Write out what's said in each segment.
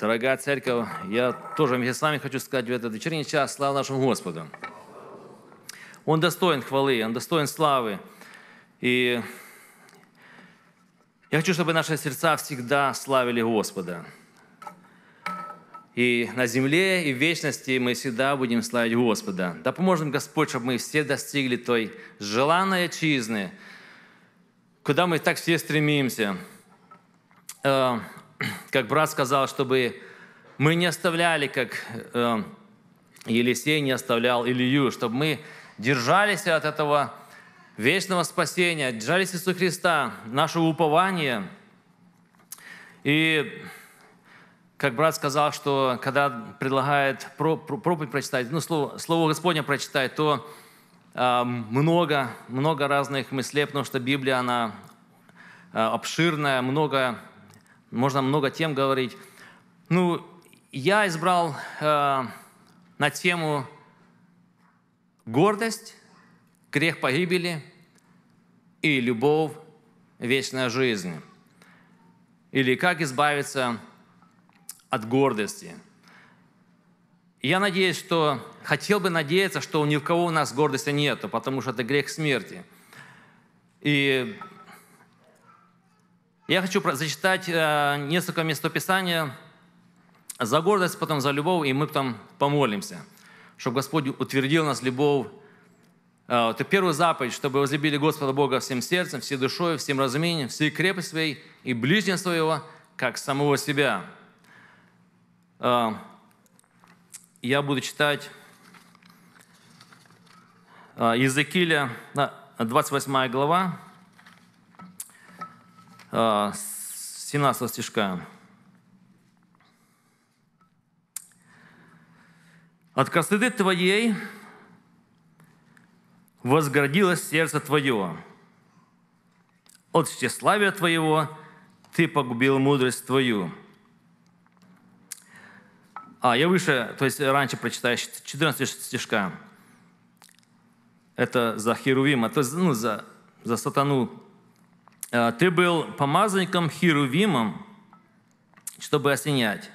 Дорогая церковь, я тоже вместе с вами хочу сказать в этот вечерний час слава нашему Господу. Он достоин хвалы, Он достоин славы. И я хочу, чтобы наши сердца всегда славили Господа. И на земле, и в вечности мы всегда будем славить Господа. Да поможет Господь, чтобы мы все достигли той желанной отчизны, куда мы так все стремимся. Э, как брат сказал, чтобы мы не оставляли, как э, Елисей не оставлял Илью, чтобы мы держались от этого вечного спасения, держались Иисуса Христа, нашего упования. И как брат сказал, что когда предлагает проповедь прочитать, ну, Слово, слово Господне прочитать, то э, много, много разных мыслей, потому что Библия, она э, обширная, много можно много тем говорить. Ну, я избрал э, на тему гордость, грех погибели и любовь, вечная жизнь. Или как избавиться от гордости. Я надеюсь, что хотел бы надеяться, что ни у кого у нас гордости нет, потому что это грех смерти. И я хочу зачитать э, несколько мест за гордость, потом за любовь, и мы потом помолимся, чтобы Господь утвердил нас любовь. Это первый заповедь, чтобы возлюбили Господа Бога всем сердцем, всей душой, всем разумением, всей крепостью своей и ближнего своего, как самого себя. Э, я буду читать э, Иезекииля, 28 глава, 17 а, стишка. От красоты Твоей возгордилось сердце Твое. От тщеславия Твоего Ты погубил мудрость Твою. А, я выше, то есть раньше прочитаю 14 стишка. Это за Херувима, то есть ну, за, за сатану Э, ты был помазанником Херувимом, чтобы осенять.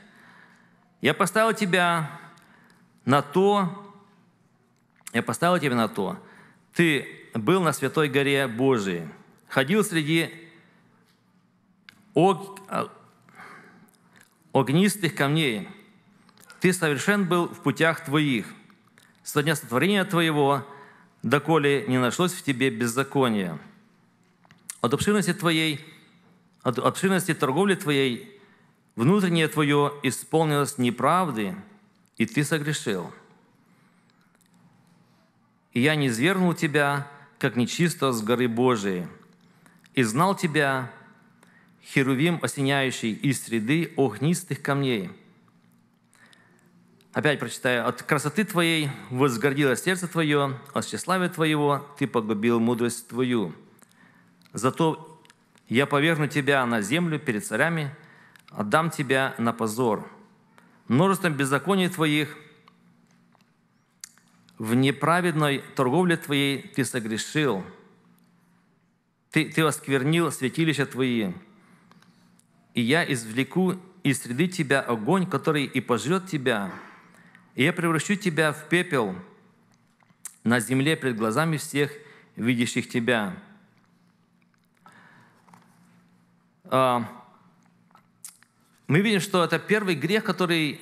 Я поставил тебя на то, я поставил тебя на то. Ты был на святой горе Божией, ходил среди ог... А, огнистых камней. Ты совершен был в путях твоих. Со дня сотворения твоего, доколе не нашлось в тебе беззакония» от обширности Твоей, от обширности торговли Твоей, внутреннее Твое исполнилось неправды, и Ты согрешил. И я не звернул Тебя, как нечисто с горы Божией, и знал Тебя, херувим, осеняющий из среды огнистых камней. Опять прочитаю. «От красоты Твоей возгордилось сердце Твое, от тщеславия Твоего Ты погубил мудрость Твою». Зато я поверну тебя на землю перед царями, отдам тебя на позор. Множеством беззаконий твоих, в неправедной торговле твоей ты согрешил, ты, ты осквернил святилища твои, и я извлеку из среды тебя огонь, который и пожрет тебя, и я превращу тебя в пепел на земле пред глазами всех, видящих тебя. А, мы видим, что это первый грех, который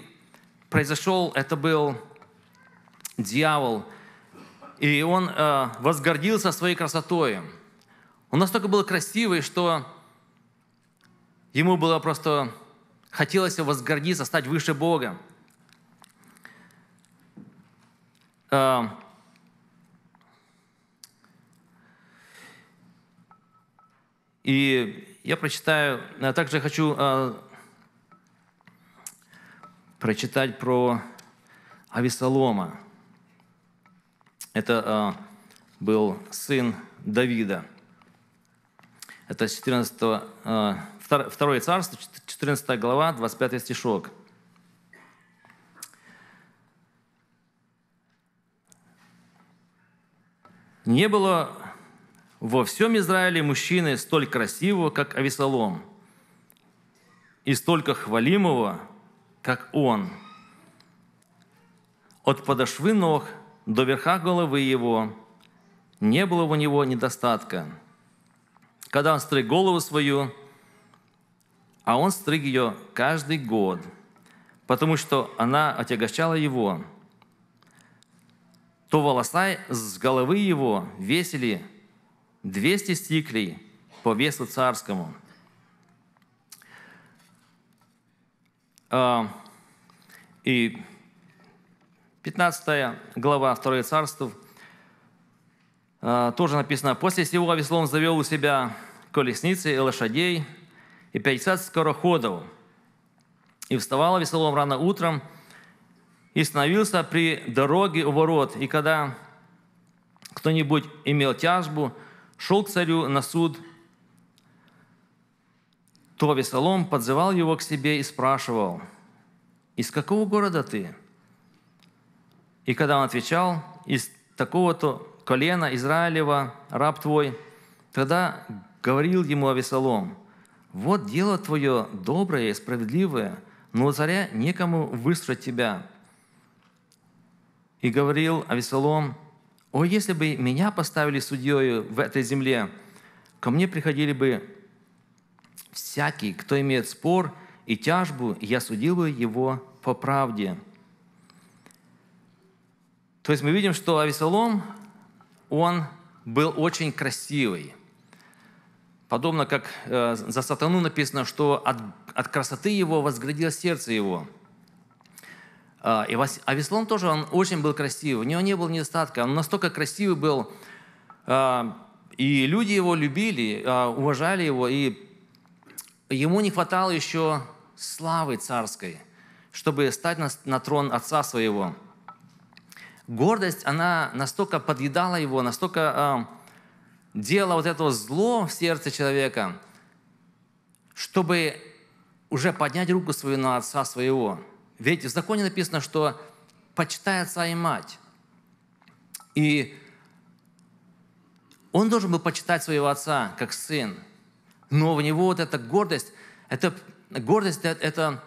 произошел, это был дьявол. И он а, возгордился своей красотой. Он настолько был красивый, что ему было просто хотелось возгордиться, стать выше Бога. А, и я прочитаю, а также хочу э, прочитать про Авесолома. Это э, был сын Давида. Это 14, э, царство, 14 глава, 25 стишок. Не было во всем Израиле мужчины столь красивого, как Авесолом, и столько хвалимого, как он. От подошвы ног до верха головы его не было у него недостатка. Когда он стриг голову свою, а он стриг ее каждый год, потому что она отягощала его, то волоса с головы его весили 200 стиклей по весу царскому. А, и 15 глава 2 царств а, тоже написано, «После сего Авеслом завел у себя колесницы и лошадей, и 50 скороходов. И вставал Авеслом рано утром, и становился при дороге у ворот. И когда кто-нибудь имел тяжбу, шел к царю на суд, то Весолом подзывал его к себе и спрашивал, «Из какого города ты?» И когда он отвечал, «Из такого-то колена Израилева, раб твой», тогда говорил ему Авесолом, «Вот дело твое доброе и справедливое, но у царя некому выстроить тебя». И говорил Авесолом, о, если бы меня поставили судьей в этой земле, ко мне приходили бы всякие, кто имеет спор и тяжбу, и я судил бы его по правде». То есть мы видим, что Авесолом, он был очень красивый. Подобно как э, за сатану написано, что от, от красоты его возградило сердце его – а, и Авеслон тоже, он очень был красивый, у него не было недостатка, он настолько красивый был, а, и люди его любили, а, уважали его, и ему не хватало еще славы царской, чтобы стать на, на трон отца своего. Гордость, она настолько подъедала его, настолько э, делала вот это зло в сердце человека, чтобы уже поднять руку свою на отца своего – ведь в законе написано, что почитает отца и мать. И он должен был почитать своего отца как сын. Но у него вот эта гордость, это гордость это, это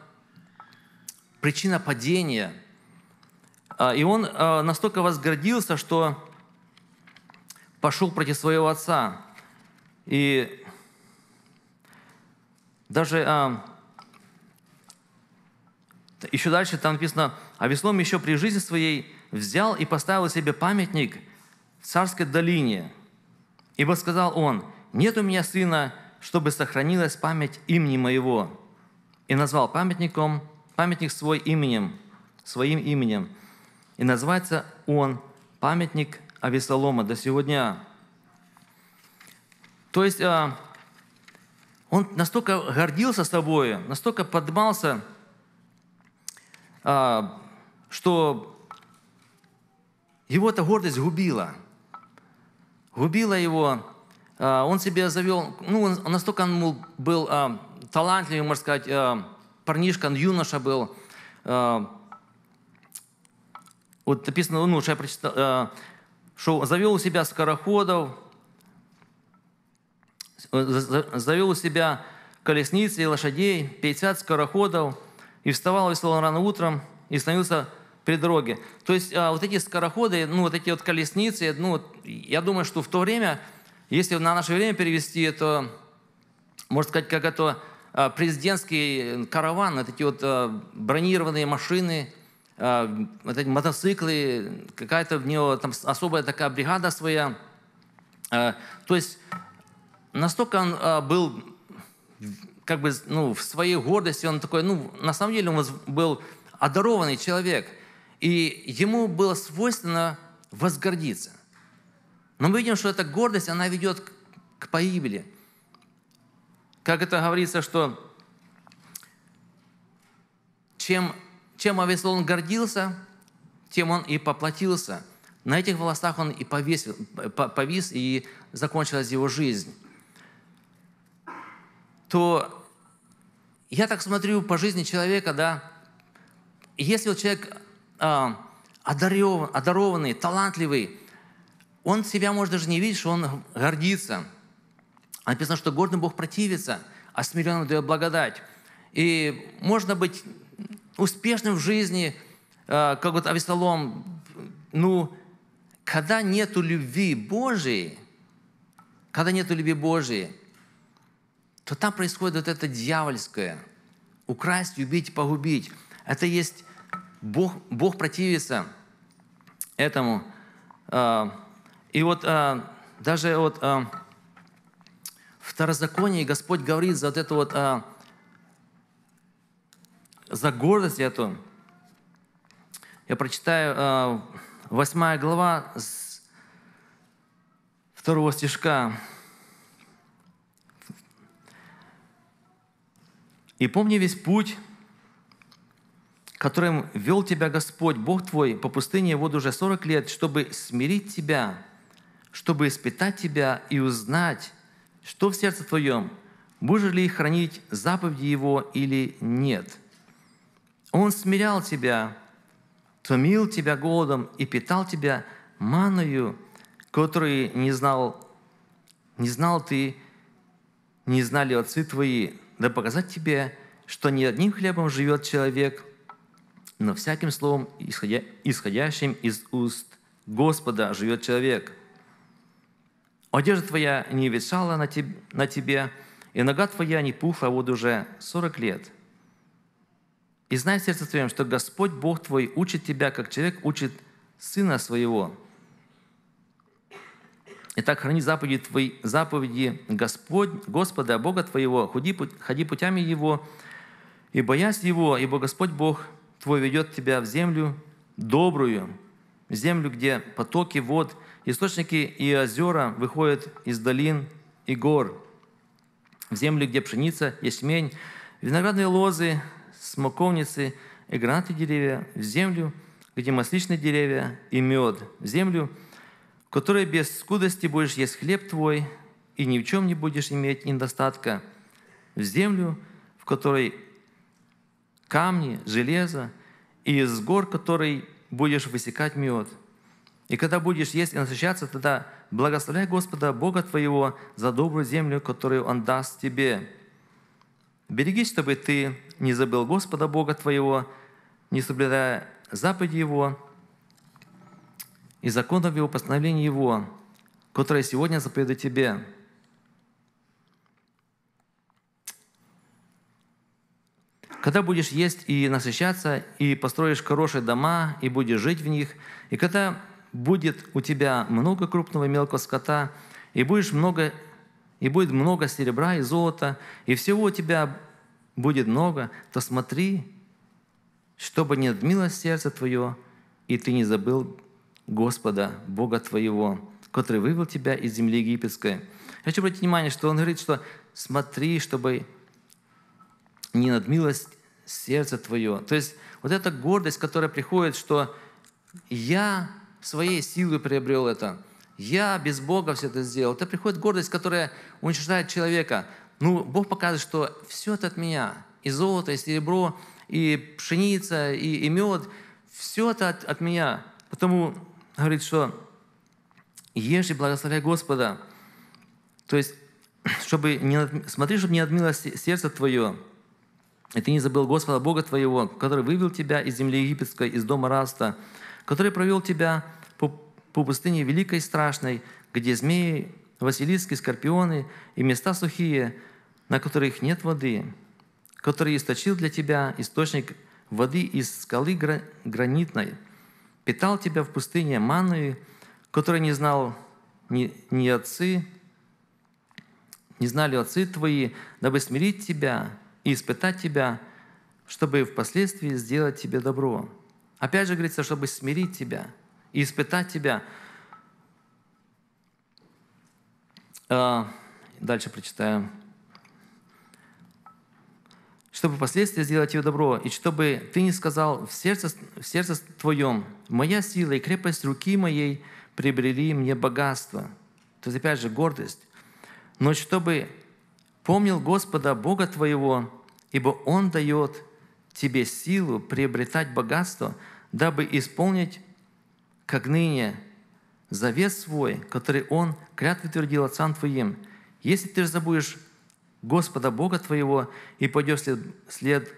причина падения. А, и он а, настолько возгордился, что пошел против своего отца. И даже а, еще дальше там написано, «А весном еще при жизни своей взял и поставил себе памятник в царской долине, ибо сказал он, нет у меня сына, чтобы сохранилась память имени моего». И назвал памятником, памятник свой именем, своим именем. И называется он памятник Авесолома до сегодня. То есть а, он настолько гордился собой, настолько поднимался. А, что его эта гордость губила. Губила его. А, он себе завел, ну, настолько он был а, талантливый, можно сказать, парнишка, юноша был. Вот написано, ну, что я прочитал, что завел у себя скороходов, завел у себя колесницы и лошадей, 50 скороходов – и вставал весело рано утром и становился при дороге. То есть а, вот эти скороходы, ну вот эти вот колесницы, ну вот, я думаю, что в то время, если на наше время перевести, это, можно сказать, как это а, президентский караван, вот эти вот а, бронированные машины, а, вот эти мотоциклы, какая-то в него там особая такая бригада своя. А, то есть настолько он а, был как бы, ну, в своей гордости он такой, ну, на самом деле он был одарованный человек, и ему было свойственно возгордиться. Но мы видим, что эта гордость, она ведет к погибели. Как это говорится, что чем, чем Авеслон гордился, тем он и поплатился. На этих волосах он и повесил, повис, и закончилась его жизнь то я так смотрю по жизни человека, да, если вот человек э, а, одарен, одарованный, талантливый, он себя может даже не видеть, что он гордится. Написано, что гордый Бог противится, а смиренным дает благодать. И можно быть успешным в жизни, э, как вот Авесолом, ну, когда нету любви Божией, когда нету любви Божией, то там происходит вот это дьявольское. Украсть, убить, погубить. Это есть... Бог, Бог противится этому. А, и вот а, даже вот а, в Второзаконии Господь говорит за вот это вот, за гордость эту. Я прочитаю 8 глава 2 стишка. И помни весь путь, которым вел тебя Господь, Бог твой, по пустыне вот уже 40 лет, чтобы смирить тебя, чтобы испытать тебя и узнать, что в сердце твоем, будешь ли хранить заповеди Его или нет. Он смирял тебя, томил тебя голодом и питал тебя маною, которую не знал, не знал ты, не знали отцы твои, дабы показать тебе, что не одним хлебом живет человек, но всяким словом, исходя, исходящим из уст Господа, живет человек. Одежда твоя не ветшала на, тебе, на тебе, и нога твоя не пухла вот уже сорок лет. И знай в сердце твоем, что Господь Бог твой учит тебя, как человек учит сына своего – Итак, храни заповеди, твои, заповеди Господь, Господа, Бога твоего, ходи, ходи путями Его, и боясь Его, ибо Господь Бог твой ведет тебя в землю добрую, в землю, где потоки вод, источники и озера выходят из долин и гор, в землю, где пшеница, ячмень, виноградные лозы, смоковницы и гранаты деревья, в землю, где масличные деревья и мед, в землю, который без скудости будешь есть хлеб твой, и ни в чем не будешь иметь недостатка, в землю, в которой камни, железо, и из гор, которой будешь высекать мед. И когда будешь есть и насыщаться, тогда благословляй Господа, Бога твоего, за добрую землю, которую Он даст тебе. Берегись, чтобы ты не забыл Господа, Бога твоего, не соблюдая заповеди Его, и законов Его, постановлений Его, которые сегодня заповедую тебе». Когда будешь есть и насыщаться, и построишь хорошие дома, и будешь жить в них, и когда будет у тебя много крупного и мелкого скота, и, будешь много, и будет много серебра и золота, и всего у тебя будет много, то смотри, чтобы не отмило сердце твое, и ты не забыл Господа, Бога твоего, который вывел тебя из земли египетской». Я хочу обратить внимание, что он говорит, что «смотри, чтобы не надмилось сердце твое». То есть вот эта гордость, которая приходит, что «я своей силой приобрел это», «я без Бога все это сделал». Это приходит гордость, которая уничтожает человека. Ну, Бог показывает, что все это от меня. И золото, и серебро, и пшеница, и, и мед. Все это от, от меня. Потому говорит, что ешь и благословляй Господа. То есть, чтобы не, смотри, чтобы не отмило сердце твое, и ты не забыл Господа Бога твоего, который вывел тебя из земли египетской, из дома Раста, который провел тебя по, по пустыне великой и страшной, где змеи, василиски, скорпионы и места сухие, на которых нет воды, который источил для тебя источник воды из скалы гранитной – питал тебя в пустыне манной, которой не знал ни, ни отцы, не знали отцы твои, дабы смирить тебя и испытать тебя, чтобы впоследствии сделать тебе добро. Опять же говорится, чтобы смирить тебя и испытать тебя. А, дальше прочитаем чтобы впоследствии сделать ее добро, и чтобы ты не сказал в сердце, в сердце твоем, моя сила и крепость руки моей приобрели мне богатство. То есть, опять же, гордость. Но чтобы помнил Господа Бога твоего, ибо Он дает тебе силу приобретать богатство, дабы исполнить, как ныне, завет свой, который Он клятвы твердил отцам твоим. Если ты же забудешь Господа Бога твоего, и пойдешь след, след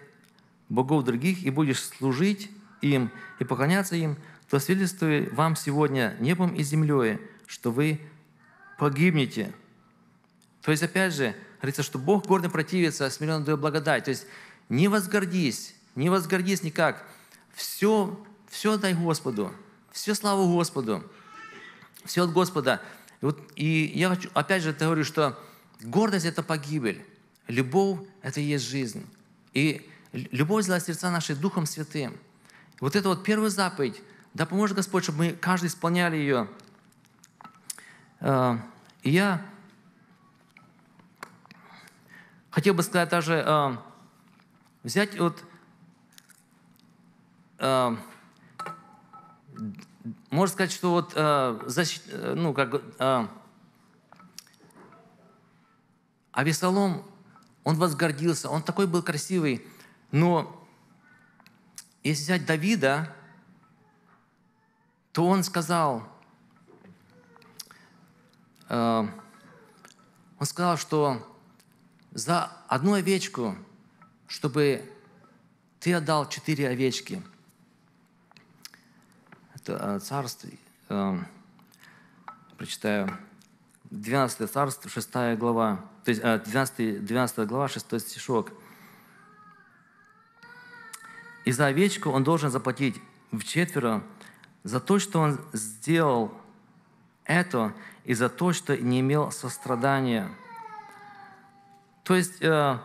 богов других, и будешь служить им и поклоняться им, то свидетельствую вам сегодня небом и землей, что вы погибнете. То есть, опять же, говорится, что Бог гордый противится, а смиренно дает благодать. То есть, не возгордись, не возгордись никак. Все, все дай Господу, все славу Господу, все от Господа. И, вот, и я хочу, опять же, это говорю, что Гордость – это погибель. Любовь – это и есть жизнь. И любовь взяла сердца наши Духом Святым. Вот это вот первая заповедь. Да поможет Господь, чтобы мы каждый исполняли ее. Э, я хотел бы сказать даже, э, взять вот э, можно сказать, что вот ну, как, а Весолом, он возгордился, он такой был красивый. Но если взять Давида, то он сказал, э, он сказал, что за одну овечку, чтобы ты отдал четыре овечки. Это э, царство. Э, прочитаю. 12 царство, 6 глава, то есть 12, э, 12 глава, 6 стишок. И за овечку он должен заплатить в четверо за то, что он сделал это, и за то, что не имел сострадания. То есть, э,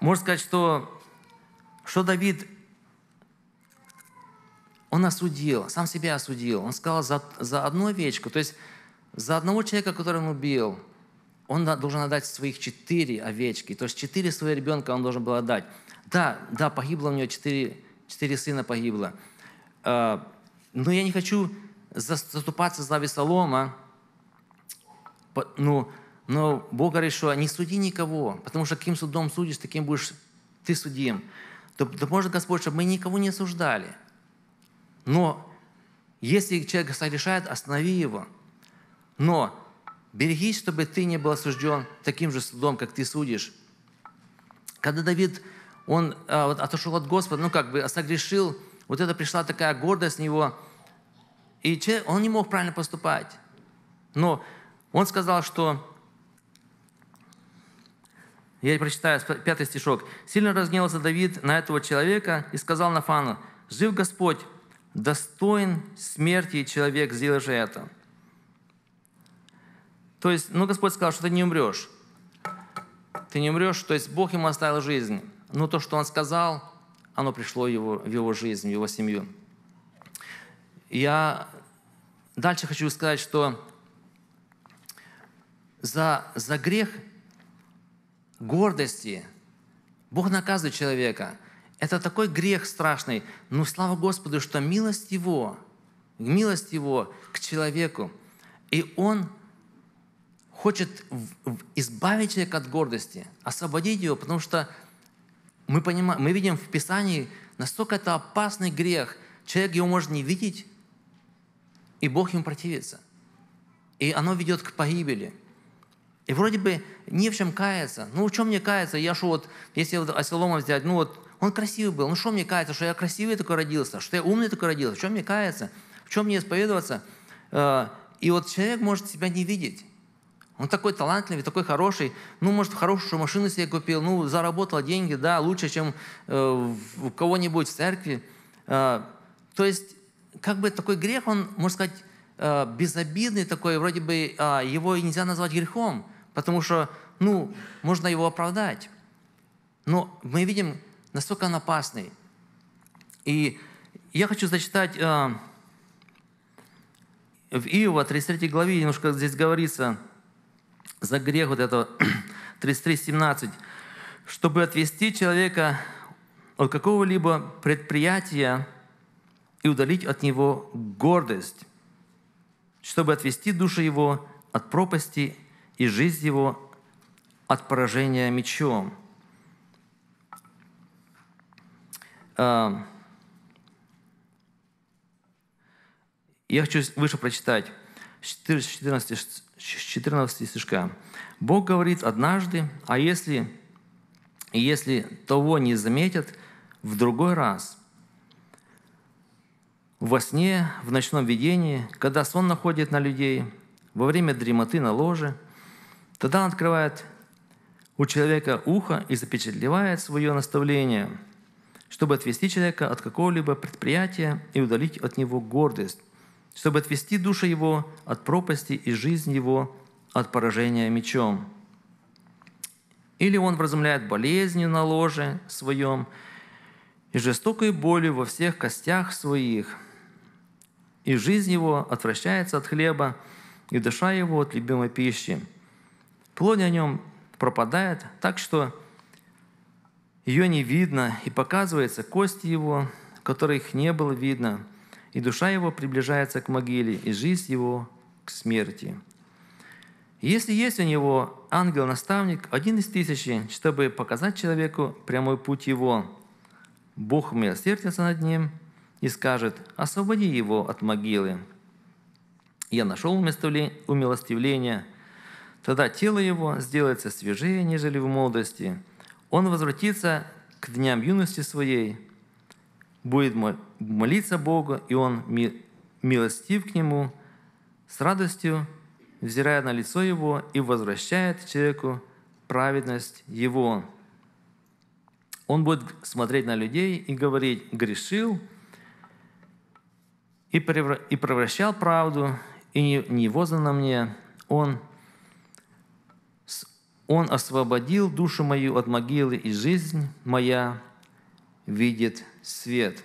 можно сказать, что, что Давид, он осудил, сам себя осудил. Он сказал за, за одну овечку. То есть, за одного человека, которого он убил, он должен отдать своих четыре овечки, то есть четыре своих ребенка он должен был отдать. Да, да, погибло у него четыре, четыре сына погибло. А, но я не хочу заступаться за Весолома, ну, но Бог говорит, что не суди никого, потому что каким судом судишь, таким будешь ты судим. То, то может Господь, чтобы мы никого не осуждали. Но если человек согрешает, останови его – но берегись, чтобы ты не был осужден таким же судом, как ты судишь. Когда Давид, он а, вот, отошел от Господа, ну как бы согрешил, вот это пришла такая гордость с него, и человек, он не мог правильно поступать. Но он сказал, что я прочитаю пятый стишок. «Сильно разгневался Давид на этого человека и сказал Нафану, «Жив Господь, достоин смерти человек, сделавший это». То есть, ну, Господь сказал, что ты не умрешь. Ты не умрешь, то есть Бог ему оставил жизнь. Но то, что он сказал, оно пришло его, в его жизнь, в его семью. Я дальше хочу сказать, что за, за грех гордости Бог наказывает человека. Это такой грех страшный. Но слава Господу, что милость Его, милость Его к человеку. И Он – хочет избавить человека от гордости, освободить его, потому что мы, понимаем, мы видим в Писании, настолько это опасный грех. Человек его может не видеть, и Бог ему противится. И оно ведет к погибели. И вроде бы не в чем каяться. Ну, в чем мне каяться? Я что вот, если вот Асилома взять, ну вот, он красивый был. Ну, что мне каяться, что я красивый такой родился, что я умный такой родился? В чем мне каяться? В чем мне исповедоваться? Э, и вот человек может себя не видеть. Он такой талантливый, такой хороший. Ну, может, хорошую машину себе купил, ну, заработал деньги, да, лучше, чем э, у кого-нибудь в церкви. Э, то есть, как бы такой грех, он, можно сказать, э, безобидный такой, вроде бы э, его нельзя назвать грехом, потому что, ну, можно его оправдать. Но мы видим, насколько он опасный. И я хочу зачитать э, в Иова 33 главе, немножко здесь говорится – за грех, вот это 33.17, чтобы отвести человека от какого-либо предприятия и удалить от него гордость, чтобы отвести душу его от пропасти и жизнь его от поражения мечом. А, я хочу выше прочитать. 14, 14 14 стишка. Бог говорит однажды, а если, если того не заметят, в другой раз, во сне, в ночном видении, когда сон находит на людей, во время дремоты на ложе, тогда он открывает у человека ухо и запечатлевает свое наставление, чтобы отвести человека от какого-либо предприятия и удалить от него гордость чтобы отвести душу его от пропасти и жизнь его от поражения мечом. Или он вразумляет болезнью на ложе своем и жестокой болью во всех костях своих. И жизнь его отвращается от хлеба, и душа его от любимой пищи. Плоть о нем пропадает так, что ее не видно, и показывается кости его, которых не было видно – и душа его приближается к могиле, и жизнь его к смерти. Если есть у него ангел-наставник, один из тысячи, чтобы показать человеку прямой путь его, Бог милосердится над ним и скажет, освободи его от могилы. Я нашел умилостивление, тогда тело его сделается свежее, нежели в молодости. Он возвратится к дням юности своей – будет молиться Богу, и он милостив к нему, с радостью взирая на лицо его и возвращает человеку праведность его. Он будет смотреть на людей и говорить, грешил и превращал правду, и не, не мне. Он, он освободил душу мою от могилы, и жизнь моя – видит свет.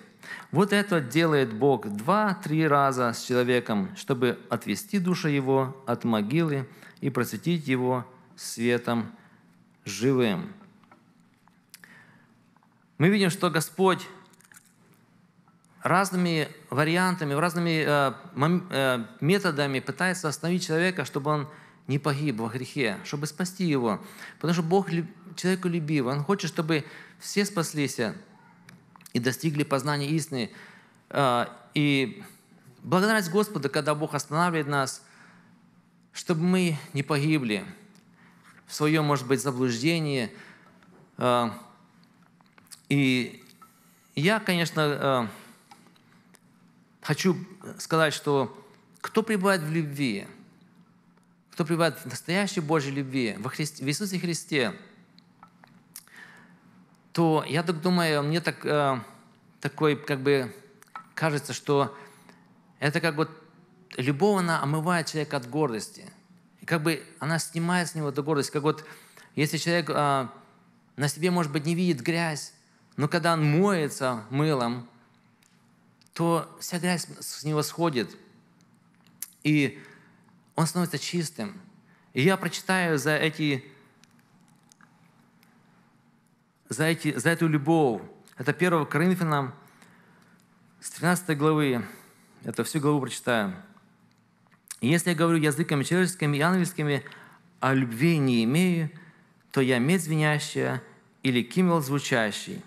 Вот это делает Бог два-три раза с человеком, чтобы отвести душу его от могилы и просветить его светом живым. Мы видим, что Господь разными вариантами, разными э, э, методами пытается остановить человека, чтобы он не погиб во грехе, чтобы спасти его. Потому что Бог человеку любив, Он хочет, чтобы все спаслись, и достигли познания истины. А, и благодарность Господу, когда Бог останавливает нас, чтобы мы не погибли в своем, может быть, заблуждении. А, и я, конечно, а, хочу сказать, что кто пребывает в любви, кто пребывает в настоящей Божьей любви, в Иисусе Христе – то я так думаю, мне так, э, такой, как бы, кажется, что это как вот любовь, она омывает человека от гордости. И как бы она снимает с него эту гордость. Как вот, если человек э, на себе, может быть, не видит грязь, но когда он моется мылом, то вся грязь с него сходит. И он становится чистым. И я прочитаю за эти за, эти, за эту любовь. Это 1 Коринфянам с 13 главы. Это всю главу прочитаю. И если я говорю языками человеческими и ангельскими, а любви не имею, то я медь звенящая или кимвел звучащий.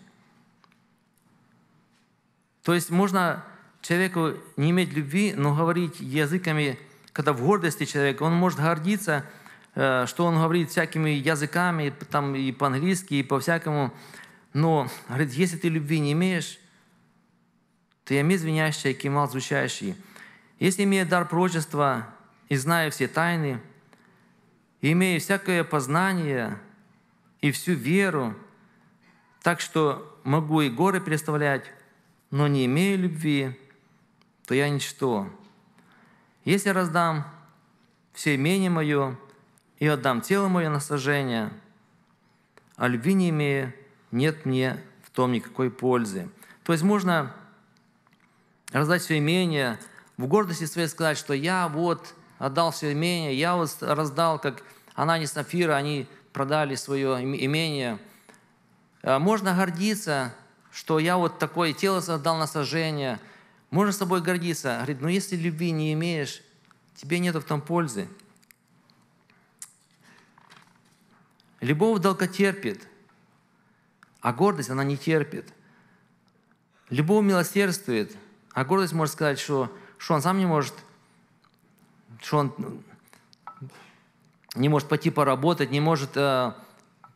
То есть можно человеку не иметь любви, но говорить языками, когда в гордости человек, он может гордиться – что он говорит всякими языками, там и по-английски, и по-всякому. Но, говорит, если ты любви не имеешь, то я звенящий, и кемал звучащий. Если имею дар пророчества и знаю все тайны, и имею всякое познание и всю веру, так что могу и горы переставлять, но не имею любви, то я ничто. Если раздам все имение мое и отдам тело мое на сожжение. А любви не имея, нет мне в том никакой пользы». То есть можно раздать все имение, в гордости своей сказать, что я вот отдал все имение, я вот раздал, как Анани Сафира, они продали свое имение. А можно гордиться, что я вот такое тело создал на сожжение. Можно собой гордиться. Говорит, но «Ну, если любви не имеешь, тебе нет в том пользы. Любовь долго терпит, а гордость, она не терпит. Любовь милосердствует, а гордость может сказать, что, что он сам не может, что он не может пойти поработать, не может, э,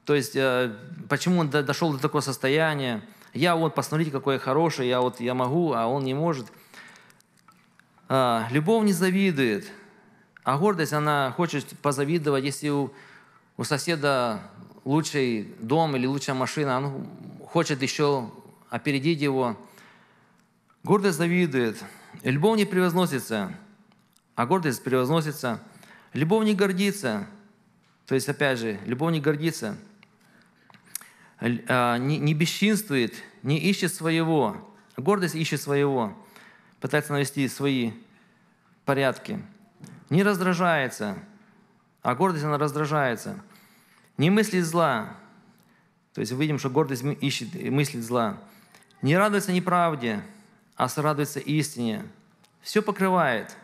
то есть, э, почему он до, дошел до такого состояния. Я вот, посмотрите, какой я хороший, я вот, я могу, а он не может. Э, любовь не завидует, а гордость, она хочет позавидовать, если у у соседа лучший дом или лучшая машина, он хочет еще опередить его. Гордость завидует, любовь не превозносится, а гордость превозносится. Любовь не гордится, то есть, опять же, любовь не гордится, а, не, не бесчинствует, не ищет своего. Гордость ищет своего, пытается навести свои порядки. Не раздражается, а гордость, она раздражается. Не мыслит зла. То есть видим, что гордость ищет, э, мыслит зла. Не радуется неправде, а радуется истине. Все покрывает,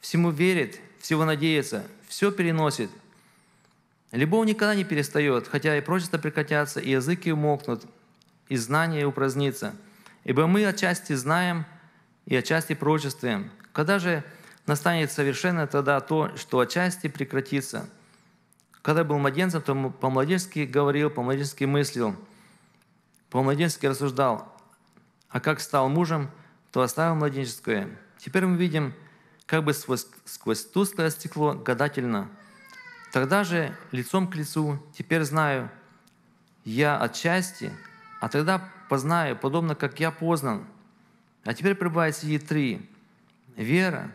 всему верит, всего надеется, все переносит. Любовь никогда не перестает, хотя и прочится прикатятся, и языки умокнут, и знание упразднится. Ибо мы отчасти знаем и отчасти прочествуем. Когда же настанет совершенно тогда то, что отчасти прекратится – когда был младенцем, то по-младенчески говорил, по-младенчески мыслил, по-младенчески рассуждал. А как стал мужем, то оставил младенческое. Теперь мы видим, как бы сквозь, сквозь тусклое стекло гадательно. Тогда же лицом к лицу, теперь знаю, я отчасти, а тогда познаю, подобно как я познан. А теперь пребывает среди три. Вера,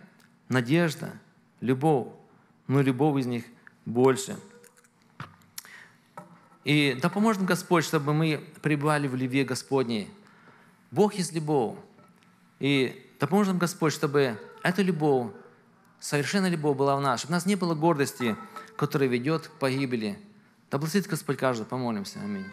надежда, любовь. Но ну, любовь из них больше. И да поможет Господь, чтобы мы пребывали в любви Господней. Бог есть любовь. И да поможет Господь, чтобы эта любовь, совершенно любовь была в нас, чтобы у нас не было гордости, которая ведет к погибели. Да благословит Господь каждого, помолимся. Аминь.